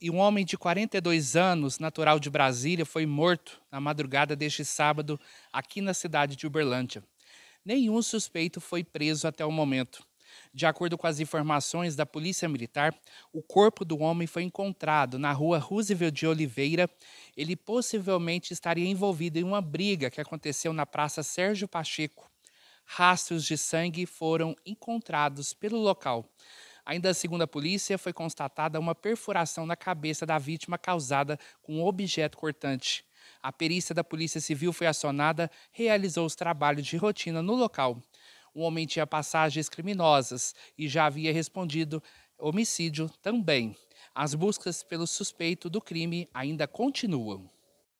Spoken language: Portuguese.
e um homem de 42 anos, natural de Brasília, foi morto na madrugada deste sábado aqui na cidade de Uberlândia. Nenhum suspeito foi preso até o momento. De acordo com as informações da Polícia Militar, o corpo do homem foi encontrado na rua Roosevelt de Oliveira. Ele possivelmente estaria envolvido em uma briga que aconteceu na Praça Sérgio Pacheco. Rastros de sangue foram encontrados pelo local. Ainda segundo a polícia, foi constatada uma perfuração na cabeça da vítima causada com um objeto cortante. A perícia da Polícia Civil foi acionada, realizou os trabalhos de rotina no local. O homem tinha passagens criminosas e já havia respondido homicídio também. As buscas pelo suspeito do crime ainda continuam.